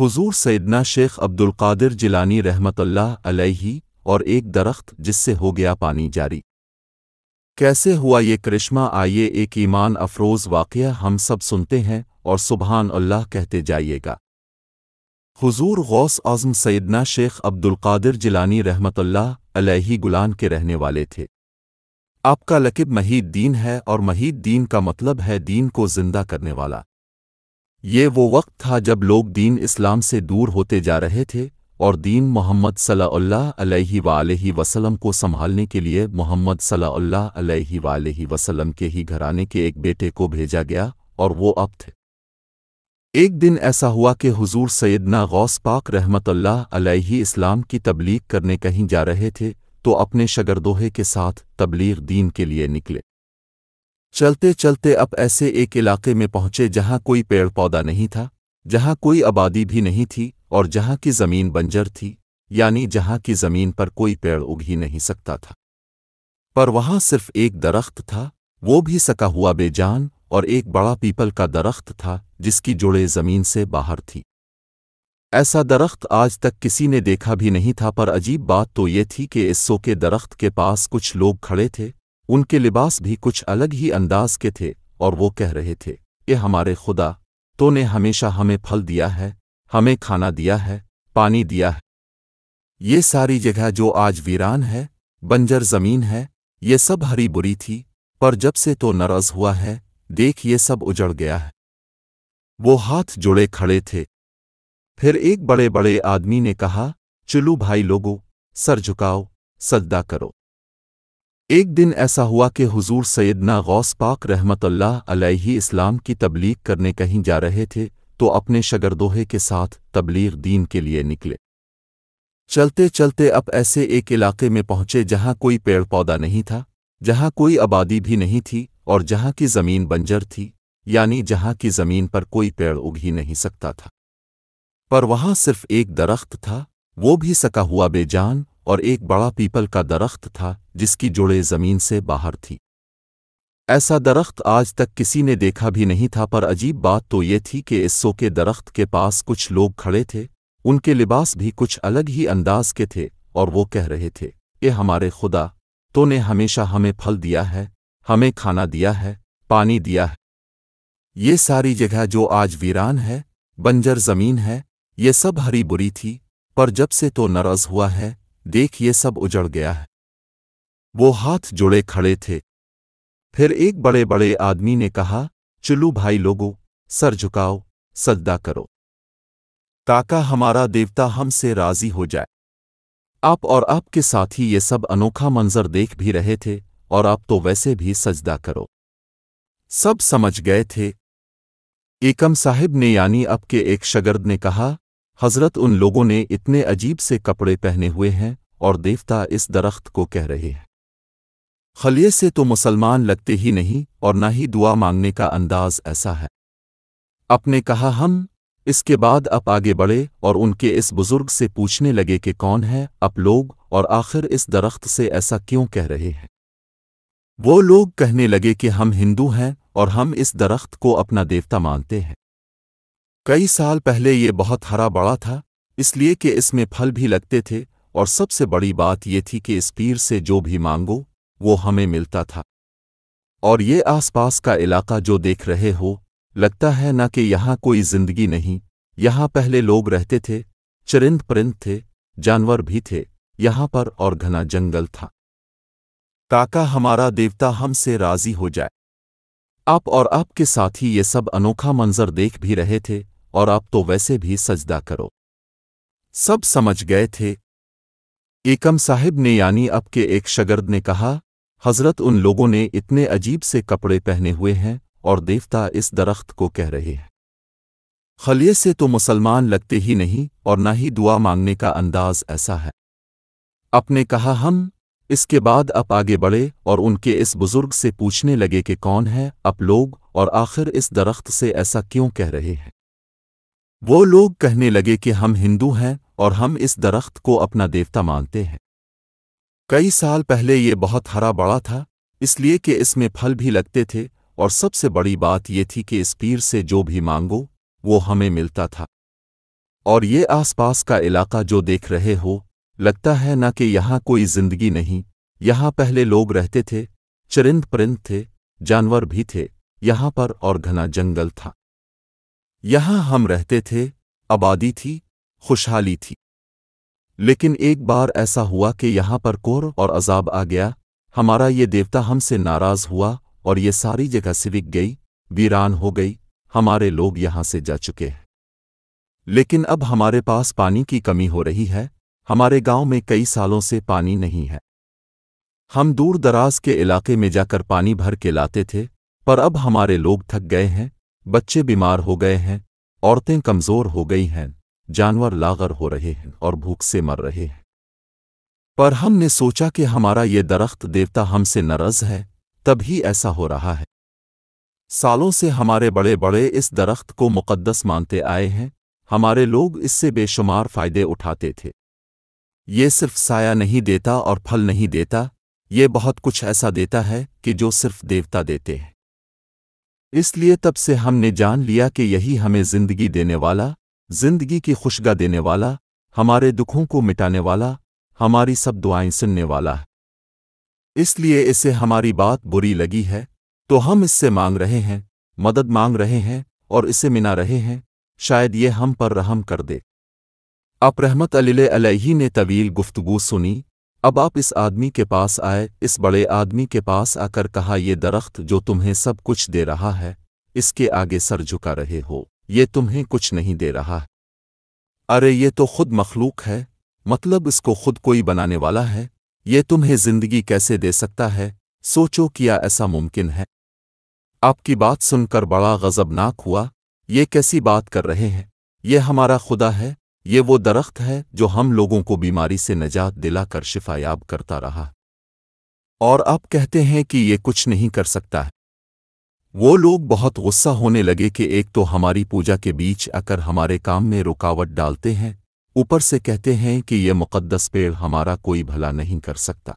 हुजूर सैदना शेख अब्दुल कादिर जिलानी रहमतल्लाह अलैही और एक दरख्त जिससे हो गया पानी जारी कैसे हुआ ये करिश्मा आइए एक ईमान अफरोज़ वाक़ हम सब सुनते हैं और सुबहान अल्लाह कहते जाइएगा हुजूर गौस आज़म सैदना शेख अब्दुल कादिर जिलानी रहमतल्लाह अलैही गुलान के रहने वाले थे आपका लकिब महीद दीन है और महीद दीन का मतलब है दीन को जिंदा करने वाला ये वो वक्त था जब लोग दीन इस्लाम से दूर होते जा रहे थे और दीन मोहम्मद सल्लल्लाहु अलैहि वसल्लम को संभालने के लिए मोहम्मद सल्लल्लाहु अलैहि वसल्लम के ही घराने के एक बेटे को भेजा गया और वो अब थे एक दिन ऐसा हुआ कि हुजूर सैदना गौस पाक रहमतल्लाह अलैहि इस्लाम की तबलीग करने कहीं जा रहे थे तो अपने शगरदोहे के साथ तबलीग दीन के लिए निकले चलते चलते अब ऐसे एक इलाके में पहुंचे जहां कोई पेड़ पौधा नहीं था जहां कोई आबादी भी नहीं थी और जहां की जमीन बंजर थी यानी जहां की जमीन पर कोई पेड़ उग ही नहीं सकता था पर वहां सिर्फ एक दरख्त था वो भी सका हुआ बेजान और एक बड़ा पीपल का दरख्त था जिसकी जुड़े जमीन से बाहर थी ऐसा दरख्त आज तक किसी ने देखा भी नहीं था पर अजीब बात तो ये थी कि इस सोके के दरख्त के पास कुछ लोग खड़े थे उनके लिबास भी कुछ अलग ही अंदाज के थे और वो कह रहे थे ये हमारे खुदा तो ने हमेशा हमें फल दिया है हमें खाना दिया है पानी दिया है ये सारी जगह जो आज वीरान है बंजर जमीन है ये सब हरी बुरी थी पर जब से तो नरज हुआ है देख ये सब उजड़ गया है वो हाथ जुड़े खड़े थे फिर एक बड़े बड़े आदमी ने कहा चुलू भाई लोगो सर झुकाओ सद्दा करो एक दिन ऐसा हुआ कि हुजूर सैदना गौस पाक रहमत अलैहि इस्लाम की तबलीग करने कहीं जा रहे थे तो अपने शगरदोहे के साथ तबलीग दीन के लिए निकले चलते चलते अब ऐसे एक इलाके में पहुंचे जहां कोई पेड़ पौधा नहीं था जहां कोई आबादी भी नहीं थी और जहां की ज़मीन बंजर थी यानी जहां की ज़मीन पर कोई पेड़ उग ही नहीं सकता था पर वहां सिर्फ एक दरख्त था वो भी सका हुआ बेजान और एक बड़ा पीपल का दरख्त था जिसकी जोड़े जमीन से बाहर थी ऐसा दरख्त आज तक किसी ने देखा भी नहीं था पर अजीब बात तो ये थी कि इस सोके के दरख्त के पास कुछ लोग खड़े थे उनके लिबास भी कुछ अलग ही अंदाज के थे और वो कह रहे थे ये हमारे खुदा तो ने हमेशा हमें फल दिया है हमें खाना दिया है पानी दिया है ये सारी जगह जो आज वीरान है बंजर जमीन है ये सब हरी बुरी थी पर जब से तो नरज हुआ है देख ये सब उजड़ गया है वो हाथ जोड़े खड़े थे फिर एक बड़े बड़े आदमी ने कहा चुलू भाई लोगो सर झुकाओ सद्दा करो ताका हमारा देवता हमसे राजी हो जाए आप और आपके साथी ये सब अनोखा मंजर देख भी रहे थे और आप तो वैसे भी सजदा करो सब समझ गए थे एकम साहिब ने यानी अब के एक शगर्द ने कहा हजरत उन लोगों ने इतने अजीब से कपड़े पहने हुए हैं और देवता इस दरख्त को कह रहे हैं खलिए से तो मुसलमान लगते ही नहीं और न ही दुआ मांगने का अंदाज ऐसा है अपने कहा हम इसके बाद अब आगे बढ़े और उनके इस बुजुर्ग से पूछने लगे कि कौन है अब लोग और आखिर इस दरख्त से ऐसा क्यों कह रहे हैं वो लोग कहने लगे कि हम हिंदू हैं और हम इस दरख्त को अपना देवता मानते हैं कई साल पहले ये बहुत हरा बड़ा था इसलिए कि इसमें फल भी लगते थे और सबसे बड़ी बात ये थी कि इस पीर से जो भी मांगो वो हमें मिलता था और ये आसपास का इलाका जो देख रहे हो लगता है ना कि यहाँ कोई जिंदगी नहीं यहाँ पहले लोग रहते थे चरिंद परिंद थे जानवर भी थे यहाँ पर और घना जंगल था काका हमारा देवता हमसे राजी हो जाए आप और आपके साथी ये सब अनोखा मंजर देख भी रहे थे और आप तो वैसे भी सजदा करो सब समझ गए थे एकम साहिब ने यानी अब के एक शगर्द ने कहा हजरत उन लोगों ने इतने अजीब से कपड़े पहने हुए हैं और देवता इस दरख्त को कह रहे हैं खलिए से तो मुसलमान लगते ही नहीं और न ही दुआ मांगने का अंदाज ऐसा है अपने कहा हम इसके बाद आप आगे बढ़े और उनके इस बुजुर्ग से पूछने लगे कि कौन है आप लोग और आखिर इस दरख्त से ऐसा क्यों कह रहे हैं वो लोग कहने लगे कि हम हिंदू हैं और हम इस दरख्त को अपना देवता मानते हैं कई साल पहले ये बहुत हरा बड़ा था इसलिए कि इसमें फल भी लगते थे और सबसे बड़ी बात ये थी कि इस पीर से जो भी मांगो वो हमें मिलता था और ये आसपास का इलाका जो देख रहे हो लगता है ना कि यहाँ कोई जिंदगी नहीं यहाँ पहले लोग रहते थे चरिंद परिंद थे जानवर भी थे यहाँ पर और घना जंगल था यहां हम रहते थे आबादी थी खुशहाली थी लेकिन एक बार ऐसा हुआ कि यहां पर कोर और अजाब आ गया हमारा ये देवता हमसे नाराज हुआ और ये सारी जगह सिविक गई वीरान हो गई हमारे लोग यहां से जा चुके हैं लेकिन अब हमारे पास पानी की कमी हो रही है हमारे गांव में कई सालों से पानी नहीं है हम दूर दराज के इलाके में जाकर पानी भर के लाते थे पर अब हमारे लोग थक गए हैं बच्चे बीमार हो गए हैं औरतें कमजोर हो गई हैं जानवर लागर हो रहे हैं और भूख से मर रहे हैं पर हमने सोचा कि हमारा ये दरख्त देवता हमसे नरज है तभी ऐसा हो रहा है सालों से हमारे बड़े बड़े इस दरख्त को मुकद्दस मानते आए हैं हमारे लोग इससे बेशुमार फायदे उठाते थे ये सिर्फ साया नहीं देता और फल नहीं देता ये बहुत कुछ ऐसा देता है कि जो सिर्फ देवता देते हैं इसलिए तब से हमने जान लिया कि यही हमें जिंदगी देने वाला जिंदगी की खुशगा देने वाला हमारे दुखों को मिटाने वाला हमारी सब दुआएं सुनने वाला है इसलिए इसे हमारी बात बुरी लगी है तो हम इससे मांग रहे हैं मदद मांग रहे हैं और इसे मिना रहे हैं शायद ये हम पर रहम कर दे अब रहमत अली ने तवील गुफ्तगु सुनी अब आप इस आदमी के पास आए इस बड़े आदमी के पास आकर कहा ये दरख्त जो तुम्हें सब कुछ दे रहा है इसके आगे सर झुका रहे हो ये तुम्हें कुछ नहीं दे रहा है अरे ये तो खुद मखलूक है मतलब इसको खुद कोई बनाने वाला है ये तुम्हें जिंदगी कैसे दे सकता है सोचो किया ऐसा मुमकिन है आपकी बात सुनकर बड़ा गजबनाक हुआ ये कैसी बात कर रहे हैं ये हमारा खुदा है ये वो दरख्त है जो हम लोगों को बीमारी से नजात दिलाकर शिफायाब करता रहा और आप कहते हैं कि ये कुछ नहीं कर सकता है वो लोग बहुत गुस्सा होने लगे कि एक तो हमारी पूजा के बीच आकर हमारे काम में रुकावट डालते हैं ऊपर से कहते हैं कि ये मुकद्दस पेड़ हमारा कोई भला नहीं कर सकता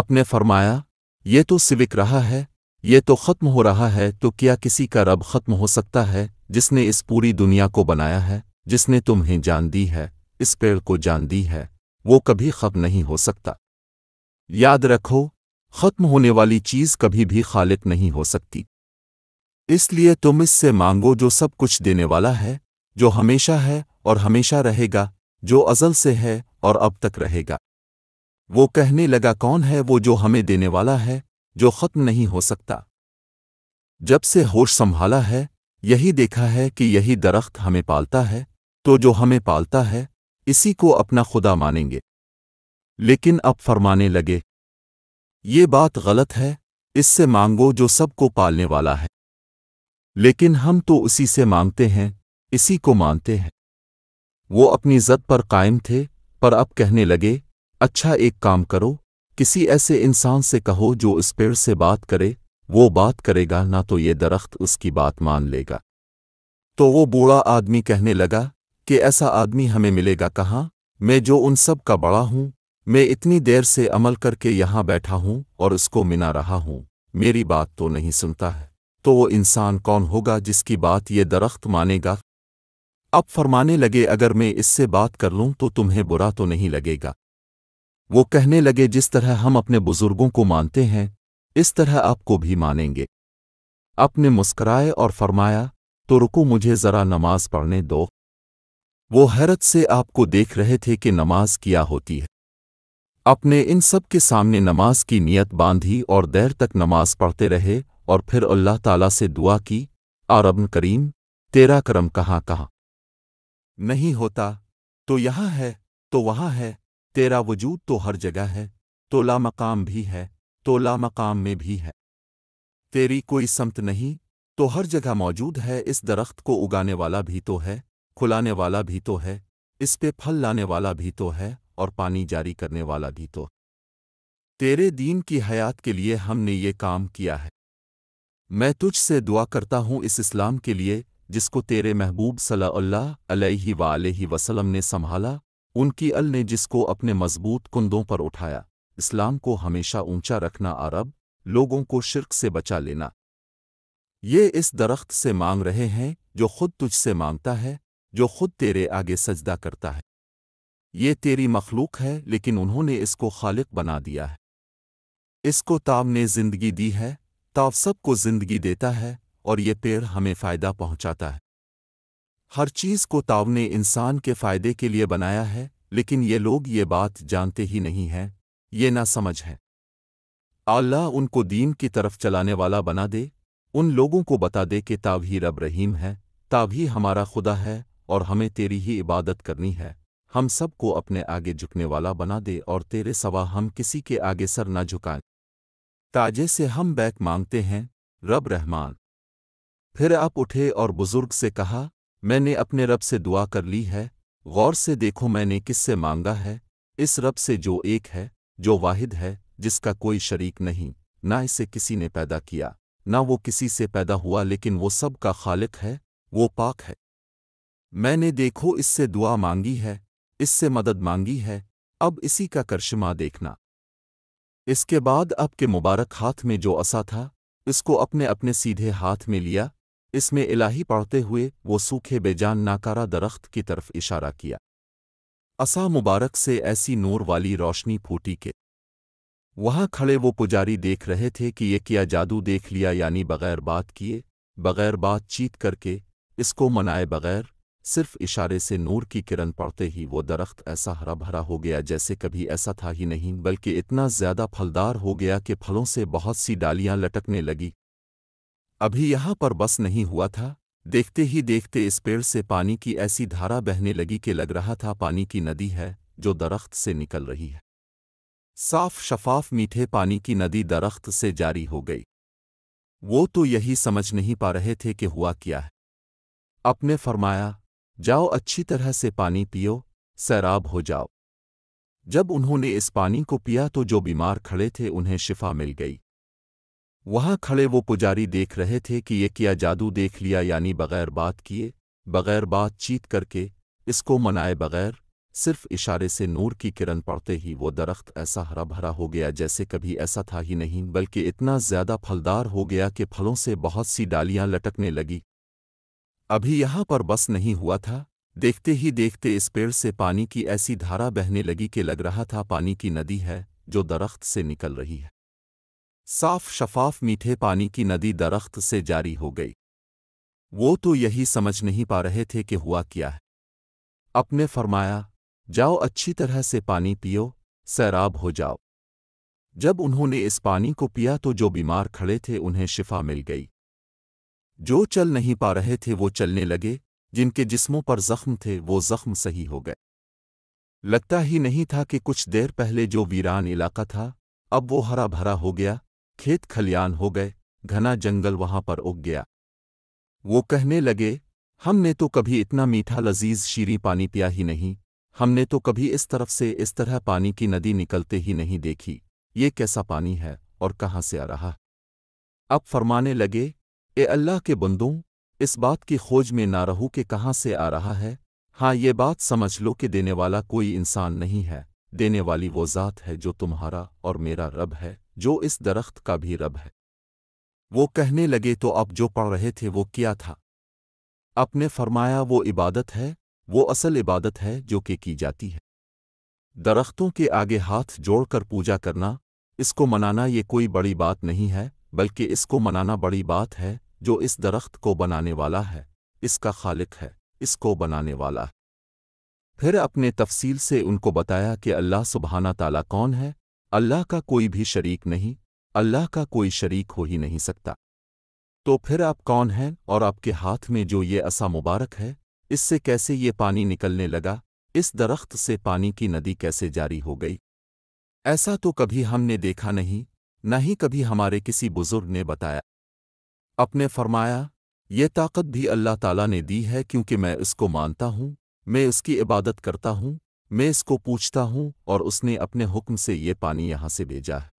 अपने फरमाया ये तो सिविक रहा है ये तो ख़त्म हो रहा है तो क्या किसी का रब ख़त्म हो सकता है जिसने इस पूरी दुनिया को बनाया है जिसने तुम्हें जान दी है इस पेड़ को जान दी है वो कभी खत्म नहीं हो सकता याद रखो खत्म होने वाली चीज कभी भी खालिक नहीं हो सकती इसलिए तुम इससे मांगो जो सब कुछ देने वाला है जो हमेशा है और हमेशा रहेगा जो अजल से है और अब तक रहेगा वो कहने लगा कौन है वो जो हमें देने वाला है जो खत्म नहीं हो सकता जब से होश संभाला है यही देखा है कि यही दरख्त हमें पालता है तो जो हमें पालता है इसी को अपना खुदा मानेंगे लेकिन अब फरमाने लगे ये बात गलत है इससे मांगो जो सबको पालने वाला है लेकिन हम तो उसी से मांगते हैं इसी को मानते हैं वो अपनी जद पर कायम थे पर अब कहने लगे अच्छा एक काम करो किसी ऐसे इंसान से कहो जो इस पेड़ से बात करे वो बात करेगा ना तो ये दरख्त उसकी बात मान लेगा तो वो बूढ़ा आदमी कहने लगा कि ऐसा आदमी हमें मिलेगा कहाँ मैं जो उन सब का बड़ा हूँ मैं इतनी देर से अमल करके यहाँ बैठा हूँ और उसको मिना रहा हूँ मेरी बात तो नहीं सुनता है तो वो इंसान कौन होगा जिसकी बात ये दरख्त मानेगा अब फरमाने लगे अगर मैं इससे बात कर लूँ तो तुम्हें बुरा तो नहीं लगेगा वो कहने लगे जिस तरह हम अपने बुजुर्गों को मानते हैं इस तरह आपको भी मानेंगे अपने मुस्कराए और फरमाया तो रुको मुझे जरा नमाज पढ़ने दो वो हैरत से आपको देख रहे थे कि नमाज किया होती है अपने इन सब के सामने नमाज की नियत बांधी और देर तक नमाज पढ़ते रहे और फिर अल्लाह ताला से दुआ की आरबन करीम तेरा करम कहाँ कहाँ नहीं होता तो यहाँ है तो वहाँ है तेरा वजूद तो हर जगह है तो ला मकाम भी है तो ला मकाम में भी है तेरी कोई समत नहीं तो हर जगह मौजूद है इस दरख्त को उगाने वाला भी तो है खुलाने वाला भी तो है इस पे फल लाने वाला भी तो है और पानी जारी करने वाला भी तो तेरे दीन की हयात के लिए हमने ये काम किया है मैं तुझसे दुआ करता हूँ इस इस्लाम के लिए जिसको तेरे महबूब सल्लल्लाहु अलैहि वसलम ने संभाला उनकी अल ने जिसको अपने मजबूत कुंदों पर उठाया इस्लाम को हमेशा ऊंचा रखना अरब लोगों को शिरक से बचा लेना ये इस दरख्त से मांग रहे हैं जो खुद तुझसे मांगता है जो खुद तेरे आगे सजदा करता है ये तेरी मखलूक है लेकिन उन्होंने इसको खालिक बना दिया है इसको ताव ने जिंदगी दी है ताव सबको जिंदगी देता है और ये पेड़ हमें फ़ायदा पहुंचाता है हर चीज़ को ताव ने इंसान के फ़ायदे के लिए बनाया है लेकिन ये लोग ये बात जानते ही नहीं हैं ये ना समझ है अल्लाह उनको दीन की तरफ चलाने वाला बना दे उन लोगों को बता दे कि ताव ही रब रहीम है ताव ही हमारा खुदा है और हमें तेरी ही इबादत करनी है हम सबको अपने आगे झुकने वाला बना दे और तेरे सवा हम किसी के आगे सर न झुकाएं ताजे से हम बैक मांगते हैं रब रहमान फिर आप उठे और बुजुर्ग से कहा मैंने अपने रब से दुआ कर ली है गौर से देखो मैंने किससे मांगा है इस रब से जो एक है जो वाहिद है जिसका कोई शरीक नहीं ना इसे किसी ने पैदा किया ना वो किसी से पैदा हुआ लेकिन वो सब का खालिक है वो पाक है मैंने देखो इससे दुआ मांगी है इससे मदद मांगी है अब इसी का करशमा देखना इसके बाद अब के मुबारक हाथ में जो असा था इसको अपने अपने सीधे हाथ में लिया इसमें इलाही पढ़ते हुए वो सूखे बेजान नाकारा दरख्त की तरफ इशारा किया असा मुबारक से ऐसी नूर वाली रोशनी फूटी के वहां खड़े वो पुजारी देख रहे थे कि ये किया जादू देख लिया यानी बगैर बात किए बगैर बातचीत करके इसको मनाए बगैर सिर्फ इशारे से नूर की किरण पड़ते ही वो दरख्त ऐसा हरा भरा हो गया जैसे कभी ऐसा था ही नहीं बल्कि इतना ज्यादा फलदार हो गया कि फलों से बहुत सी डालियां लटकने लगी अभी यहाँ पर बस नहीं हुआ था देखते ही देखते इस पेड़ से पानी की ऐसी धारा बहने लगी कि लग रहा था पानी की नदी है जो दरख्त से निकल रही है साफ शफाफ मीठे पानी की नदी दरख्त से जारी हो गई वो तो यही समझ नहीं पा रहे थे कि हुआ क्या है अपने फरमाया जाओ अच्छी तरह से पानी पियो सैराब हो जाओ जब उन्होंने इस पानी को पिया तो जो बीमार खड़े थे उन्हें शिफा मिल गई वहां खड़े वो पुजारी देख रहे थे कि ये किया जादू देख लिया यानी बगैर बात किए बगैर बातचीत करके इसको मनाए बगैर सिर्फ इशारे से नूर की किरण पड़ते ही वो दरख्त ऐसा हरा भरा हो गया जैसे कभी ऐसा था ही नहीं बल्कि इतना ज्यादा फलदार हो गया कि फलों से बहुत सी डालियां लटकने लगी अभी यहाँ पर बस नहीं हुआ था देखते ही देखते इस पेड़ से पानी की ऐसी धारा बहने लगी कि लग रहा था पानी की नदी है जो दरख्त से निकल रही है साफ शफाफ मीठे पानी की नदी दरख्त से जारी हो गई वो तो यही समझ नहीं पा रहे थे कि हुआ क्या है अपने फरमाया जाओ अच्छी तरह से पानी पियो सैराब हो जाओ जब उन्होंने इस पानी को पिया तो जो बीमार खड़े थे उन्हें शिफा मिल गई जो चल नहीं पा रहे थे वो चलने लगे जिनके जिस्मों पर जख्म थे वो जख्म सही हो गए लगता ही नहीं था कि कुछ देर पहले जो वीरान इलाका था अब वो हरा भरा हो गया खेत खलियान हो गए घना जंगल वहां पर उग गया वो कहने लगे हमने तो कभी इतना मीठा लजीज शीरी पानी पिया ही नहीं हमने तो कभी इस तरफ से इस तरह पानी की नदी निकलते ही नहीं देखी ये कैसा पानी है और कहाँ से आ रहा अब फरमाने लगे ए अल्लाह के बुंदों इस बात की खोज में ना रहो के कहाँ से आ रहा है हाँ ये बात समझ लो कि देने वाला कोई इंसान नहीं है देने वाली वो ज़ात है जो तुम्हारा और मेरा रब है जो इस दरख्त का भी रब है वो कहने लगे तो अब जो पढ़ रहे थे वो क्या था आपने फरमाया वो इबादत है वो असल इबादत है जो कि की जाती है दरख्तों के आगे हाथ जोड़कर पूजा करना इसको मनाना ये कोई बड़ी बात नहीं है बल्कि इसको मनाना बड़ी बात है जो इस दरख्त को बनाने वाला है इसका खालिक है इसको बनाने वाला है फिर अपने तफसील से उनको बताया कि अल्लाह सुबहाना ताला कौन है अल्लाह का कोई भी शरीक नहीं अल्लाह का कोई शरीक हो ही नहीं सकता तो फिर आप कौन हैं और आपके हाथ में जो ये असा मुबारक है इससे कैसे ये पानी निकलने लगा इस दरख्त से पानी की नदी कैसे जारी हो गई ऐसा तो कभी हमने देखा नहीं न ही कभी हमारे किसी बुजुर्ग ने बताया अपने फरमाया ये ताकत भी अल्लाह ताला ने दी है क्योंकि मैं इसको मानता हूँ मैं इसकी इबादत करता हूँ मैं इसको पूछता हूँ और उसने अपने हुक्म से ये पानी यहाँ से भेजा है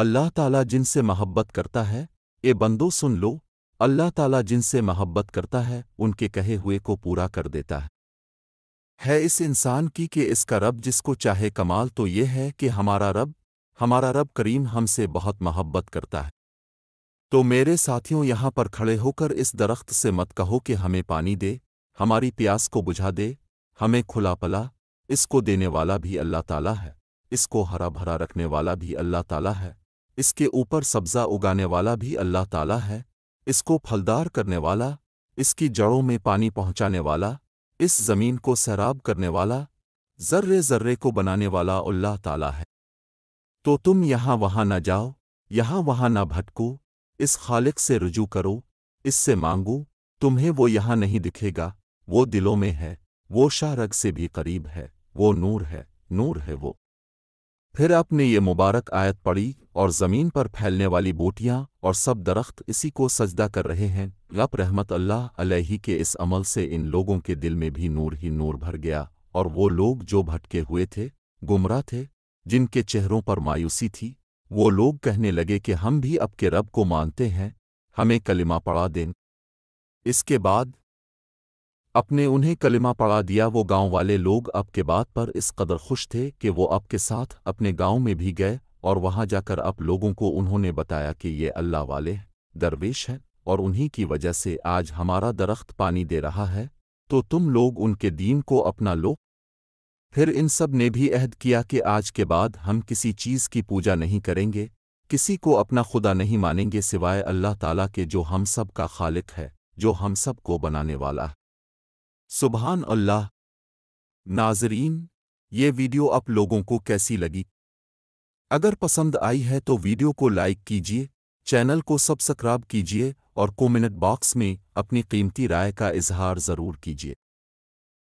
अल्लाह ताला जिनसे मोहब्बत करता है ये बंदो सुन लो अल्लाह ताला जिनसे मोहब्बत करता है उनके कहे हुए को पूरा कर देता है है इस इंसान की कि इसका रब जिसको चाहे कमाल तो ये है कि हमारा रब हमारा रब करीम हमसे बहुत मोहब्बत करता है तो मेरे साथियों यहाँ पर खड़े होकर इस दरख्त से मत कहो कि हमें पानी दे हमारी प्यास को बुझा दे हमें खुला पला इसको देने वाला भी अल्लाह ताला है इसको हरा भरा रखने वाला भी अल्लाह ताला है इसके ऊपर सब्जा उगाने वाला भी अल्लाह ताला है इसको फलदार करने वाला इसकी जड़ों में पानी पहुंचाने वाला इस जमीन को सैराब करने वाला जर्रे जर्रे को बनाने वाला अल्लाह ताला है तो तुम यहाँ वहाँ न जाओ यहाँ वहाँ न भटको इस खालिक से रुजू करो इससे मांगो तुम्हें वो यहाँ नहीं दिखेगा वो दिलों में है वो शाहरग से भी करीब है वो नूर है नूर है वो फिर आपने ये मुबारक आयत पढ़ी और ज़मीन पर फैलने वाली बोटियां और सब दरख्त इसी को सजदा कर रहे हैं गप रहमत अल्लाह अलैहि के इस अमल से इन लोगों के दिल में भी नूर ही नूर भर गया और वो लोग जो भटके हुए थे गुमराह थे जिनके चेहरों पर मायूसी थी वो लोग कहने लगे कि हम भी अब के रब को मानते हैं हमें कलिमा पढ़ा दें इसके बाद अपने उन्हें कलिमा पढ़ा दिया वो गांव वाले लोग अब के बात पर इस कदर खुश थे कि वो अब के साथ अपने गांव में भी गए और वहां जाकर अब लोगों को उन्होंने बताया कि ये अल्लाह वाले दरवेश हैं और उन्हीं की वजह से आज हमारा दरख्त पानी दे रहा है तो तुम लोग उनके दीन को अपना लो फिर इन सब ने भी अहद किया कि आज के बाद हम किसी चीज़ की पूजा नहीं करेंगे किसी को अपना खुदा नहीं मानेंगे सिवाय अल्लाह ताला के जो हम सब का खालिक है जो हम सब को बनाने वाला है सुबहान अल्लाह नाजरीन ये वीडियो आप लोगों को कैसी लगी अगर पसंद आई है तो वीडियो को लाइक कीजिए चैनल को सब्सक्राइब कीजिए और कोमिनट बॉक्स में अपनी कीमती राय का इजहार ज़रूर कीजिए